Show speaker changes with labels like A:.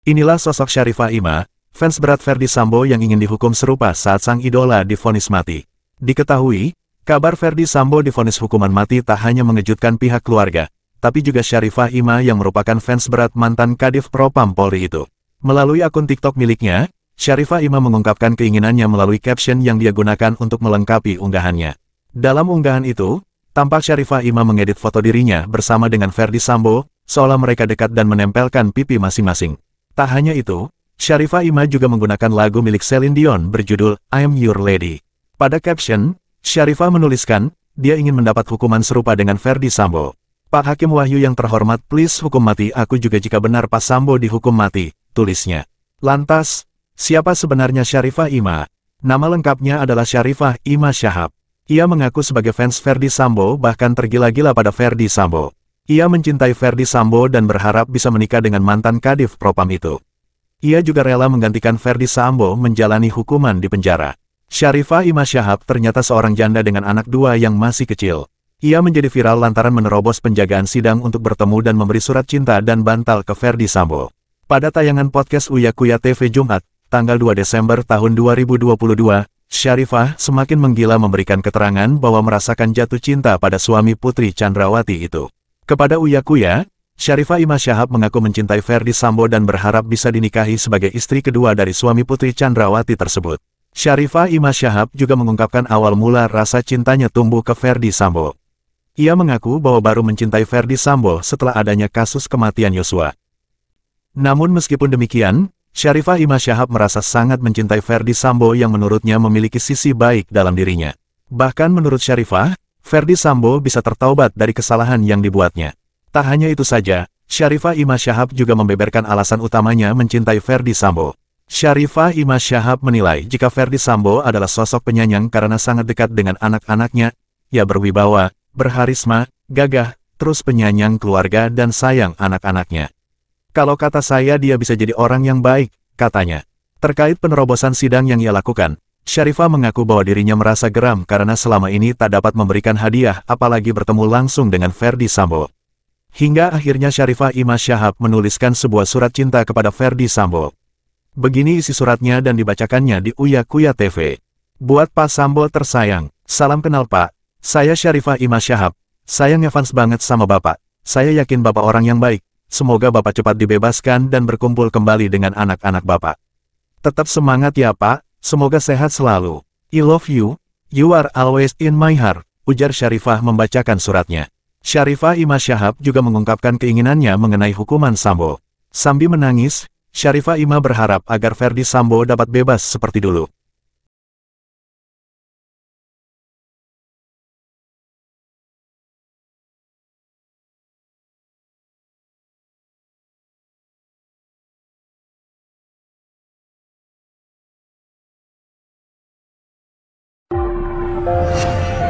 A: Inilah sosok Syarifah Ima, fans berat Verdi Sambo yang ingin dihukum serupa saat sang idola difonis mati. Diketahui, kabar Verdi Sambo difonis hukuman mati tak hanya mengejutkan pihak keluarga, tapi juga Syarifah Ima yang merupakan fans berat mantan Kadif Propam Polri itu. Melalui akun TikTok miliknya, Syarifah Ima mengungkapkan keinginannya melalui caption yang dia gunakan untuk melengkapi unggahannya. Dalam unggahan itu, tampak Syarifah Ima mengedit foto dirinya bersama dengan Verdi Sambo, seolah mereka dekat dan menempelkan pipi masing-masing. Tak hanya itu, Sharifah Ima juga menggunakan lagu milik Celine Dion berjudul I'm Your Lady. Pada caption, Sharifah menuliskan, dia ingin mendapat hukuman serupa dengan Ferdi Sambo. Pak Hakim Wahyu yang terhormat please hukum mati aku juga jika benar Pak Sambo dihukum mati, tulisnya. Lantas, siapa sebenarnya Sharifah Ima? Nama lengkapnya adalah Sharifah Ima Syahab. Ia mengaku sebagai fans Ferdi Sambo bahkan tergila-gila pada Ferdi Sambo. Ia mencintai Verdi Sambo dan berharap bisa menikah dengan mantan Kadif Propam itu. Ia juga rela menggantikan Verdi Sambo menjalani hukuman di penjara. Syarifah Ima Syahab ternyata seorang janda dengan anak dua yang masih kecil. Ia menjadi viral lantaran menerobos penjagaan sidang untuk bertemu dan memberi surat cinta dan bantal ke Verdi Sambo. Pada tayangan podcast Uya Uyakuya TV Jumat, tanggal 2 Desember tahun 2022, Syarifah semakin menggila memberikan keterangan bahwa merasakan jatuh cinta pada suami Putri Chandrawati itu. Kepada Uyakuya, Syarifah Ima Syahab mengaku mencintai Ferdi Sambo dan berharap bisa dinikahi sebagai istri kedua dari suami Putri Chandrawati tersebut. Syarifah Ima Syahab juga mengungkapkan awal mula rasa cintanya tumbuh ke Ferdi Sambo. Ia mengaku bahwa baru mencintai Ferdi Sambo setelah adanya kasus kematian Yosua. Namun meskipun demikian, Syarifah Ima Syahab merasa sangat mencintai Ferdi Sambo yang menurutnya memiliki sisi baik dalam dirinya. Bahkan menurut Syarifah, Ferdi Sambo bisa tertaubat dari kesalahan yang dibuatnya. Tak hanya itu saja, Syarifah Ima Syahab juga membeberkan alasan utamanya mencintai Ferdi Sambo. Syarifah Ima Syahab menilai jika Ferdi Sambo adalah sosok penyanyang karena sangat dekat dengan anak-anaknya, ia berwibawa, berharisma, gagah, terus penyanyang keluarga dan sayang anak-anaknya. Kalau kata saya dia bisa jadi orang yang baik, katanya. Terkait penerobosan sidang yang ia lakukan, Syarifah mengaku bahwa dirinya merasa geram karena selama ini tak dapat memberikan hadiah apalagi bertemu langsung dengan Ferdi Sambo. Hingga akhirnya Syarifah Imas Syahab menuliskan sebuah surat cinta kepada Ferdi Sambo. Begini isi suratnya dan dibacakannya di Uya Kuya TV. Buat Pak Sambo tersayang, salam kenal Pak. Saya Syarifah Imas Syahab. Saya ngefans banget sama Bapak. Saya yakin Bapak orang yang baik. Semoga Bapak cepat dibebaskan dan berkumpul kembali dengan anak-anak Bapak. Tetap semangat ya Pak, Semoga sehat selalu. I love you, you are always in my heart, ujar Syarifah membacakan suratnya. Syarifah Ima Syahab juga mengungkapkan keinginannya mengenai hukuman Sambo. Sambi menangis, Syarifah Ima berharap agar Ferdi Sambo dapat bebas seperti dulu. Música